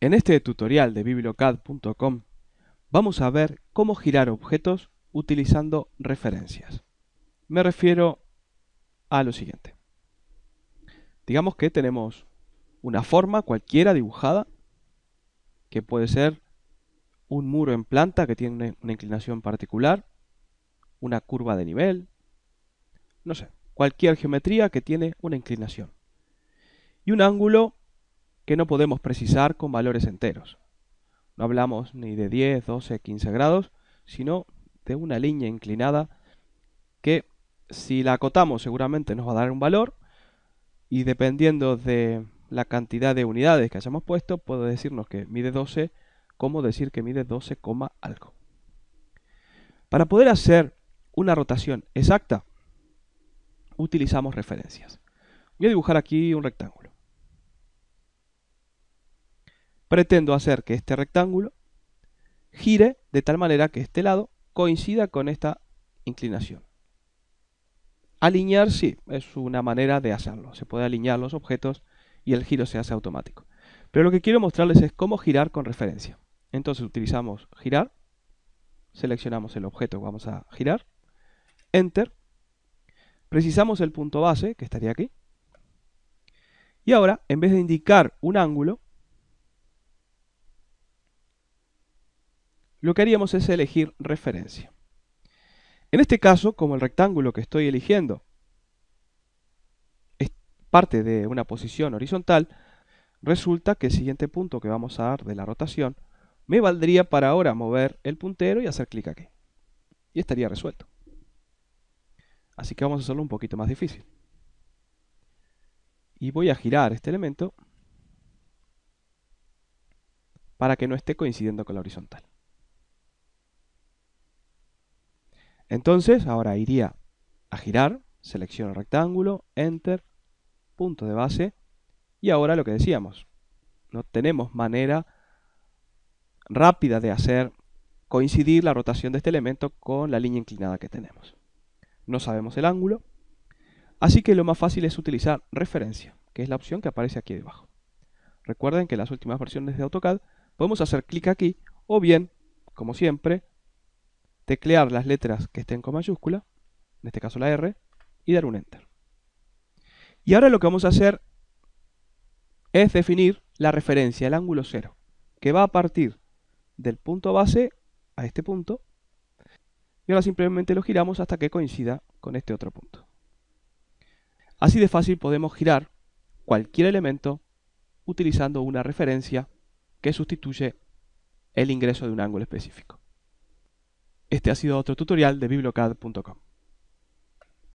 En este tutorial de bibliocad.com vamos a ver cómo girar objetos utilizando referencias. Me refiero a lo siguiente. Digamos que tenemos una forma cualquiera dibujada, que puede ser un muro en planta que tiene una inclinación particular, una curva de nivel, no sé, cualquier geometría que tiene una inclinación. Y un ángulo que no podemos precisar con valores enteros. No hablamos ni de 10, 12, 15 grados, sino de una línea inclinada que si la acotamos seguramente nos va a dar un valor y dependiendo de la cantidad de unidades que hayamos puesto puede decirnos que mide 12 como decir que mide 12, algo. Para poder hacer una rotación exacta utilizamos referencias. Voy a dibujar aquí un rectángulo. pretendo hacer que este rectángulo gire de tal manera que este lado coincida con esta inclinación. Alinear sí, es una manera de hacerlo. Se puede alinear los objetos y el giro se hace automático. Pero lo que quiero mostrarles es cómo girar con referencia. Entonces utilizamos girar, seleccionamos el objeto que vamos a girar, enter, precisamos el punto base que estaría aquí, y ahora en vez de indicar un ángulo, lo que haríamos es elegir referencia. En este caso, como el rectángulo que estoy eligiendo es parte de una posición horizontal, resulta que el siguiente punto que vamos a dar de la rotación me valdría para ahora mover el puntero y hacer clic aquí. Y estaría resuelto. Así que vamos a hacerlo un poquito más difícil. Y voy a girar este elemento para que no esté coincidiendo con la horizontal. Entonces, ahora iría a girar, selecciono rectángulo, enter, punto de base, y ahora lo que decíamos, no tenemos manera rápida de hacer coincidir la rotación de este elemento con la línea inclinada que tenemos. No sabemos el ángulo, así que lo más fácil es utilizar referencia, que es la opción que aparece aquí debajo. Recuerden que en las últimas versiones de AutoCAD podemos hacer clic aquí o bien, como siempre, teclear las letras que estén con mayúscula, en este caso la R, y dar un Enter. Y ahora lo que vamos a hacer es definir la referencia, el ángulo 0, que va a partir del punto base a este punto, y ahora simplemente lo giramos hasta que coincida con este otro punto. Así de fácil podemos girar cualquier elemento utilizando una referencia que sustituye el ingreso de un ángulo específico. Este ha sido otro tutorial de bibliocad.com.